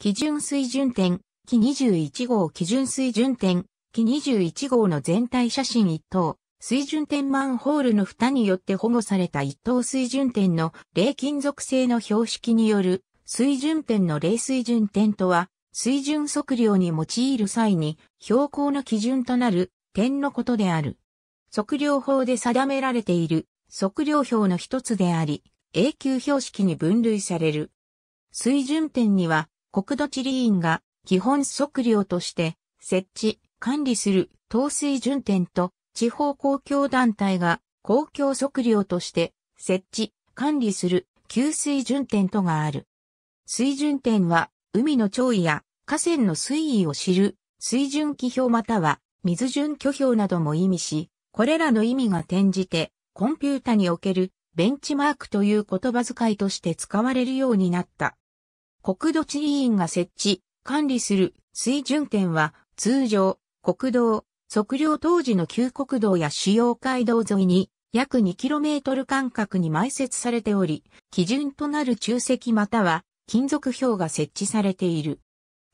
基準水準点、木21号基準水準点、木21号の全体写真1等、水準点マンホールの蓋によって保護された1等水準点の霊金属性の標識による水準点の霊水準点とは、水準測量に用いる際に標高の基準となる点のことである。測量法で定められている測量表の一つであり、永久標識に分類される。水準点には国土地理院が基本測量として設置、管理する等水準点と地方公共団体が公共測量として設置、管理する給水準点とがある。水準点は海の潮位や河川の水位を知る水準気表または水準挙表なども意味し、これらの意味が転じてコンピュータにおけるベンチマークという言葉遣いとして使われるようになった。国土地理院が設置、管理する水準点は通常、国道、測量当時の旧国道や主要街道沿いに約 2km 間隔に埋設されており、基準となる中石または金属表が設置されている。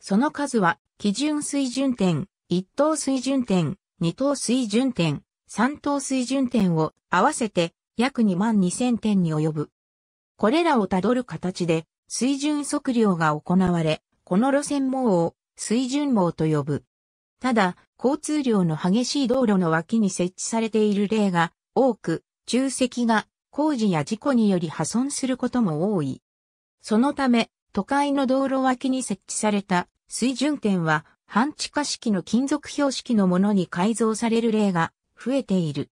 その数は、基準水準点、1等水準点、2等水準点、3等水準点を合わせて約2万2000点に及ぶ。これらをたどる形で水準測量が行われ、この路線網を水準網と呼ぶ。ただ、交通量の激しい道路の脇に設置されている例が多く、重積が工事や事故により破損することも多い。そのため、都会の道路脇に設置された水準点は、半地下式の金属標識のものに改造される例が増えている。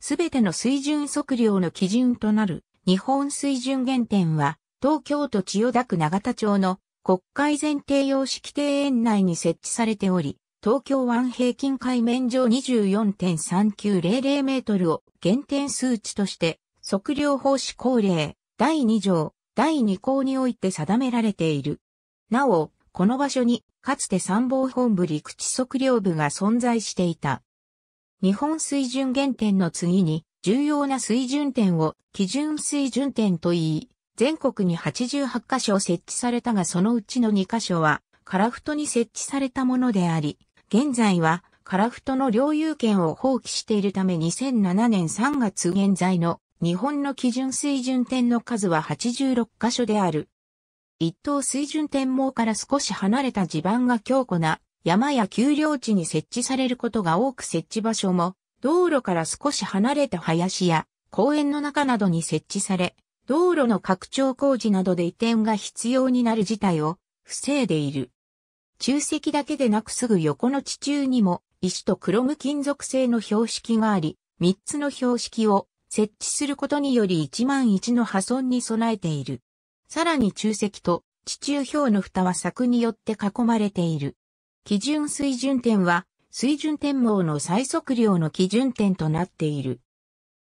すべての水準測量の基準となる日本水準原点は東京都千代田区永田町の国会前提様式庭園内に設置されており、東京湾平均海面上24.3900メートルを減点数値として、測量法式高齢第2条第2項において定められている。なお、この場所にかつて参謀本部陸地測量部が存在していた。日本水準原点の次に重要な水準点を基準水準点と言い、全国に88カ所設置されたがそのうちの2カ所は、カラフトに設置されたものであり、現在は、カラフトの領有権を放棄しているため2007年3月現在の日本の基準水準点の数は86箇所である。一等水準点網から少し離れた地盤が強固な山や丘陵地に設置されることが多く設置場所も道路から少し離れた林や公園の中などに設置され道路の拡張工事などで移転が必要になる事態を防いでいる。中石だけでなくすぐ横の地中にも石とクロム金属製の標識があり、3つの標識を設置することにより1万1の破損に備えている。さらに中石と地中表の蓋は柵によって囲まれている。基準水準点は水準点網の最測量の基準点となっている。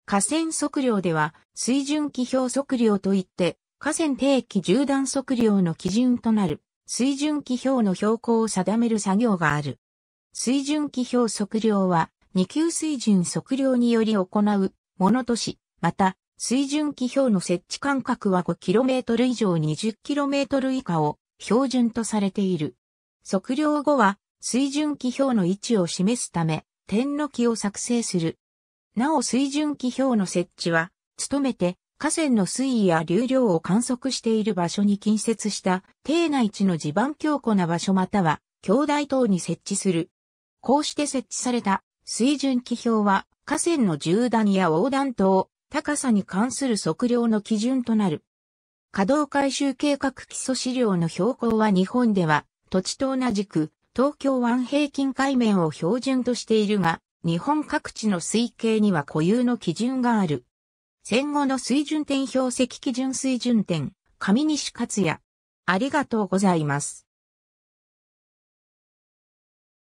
河川測量では、水準気表測量といって、河川定期縦断測量の基準となる、水準気表の標高を定める作業がある。水準気表測量は、二級水準測量により行うものとし、また、水準気表の設置間隔は 5km 以上 20km 以下を標準とされている。測量後は、水準気表の位置を示すため、点の木を作成する。なお水準気表の設置は、努めて河川の水位や流量を観測している場所に近接した低内地の地盤強固な場所または、兄弟等に設置する。こうして設置された水準気表は、河川の縦断や横断等、高さに関する測量の基準となる。稼働改修計画基礎資料の標高は日本では土地と同じく東京湾平均海面を標準としているが、日本各地の推計には固有の基準がある。戦後の水準点標石基準水準点、上西克也。ありがとうございます。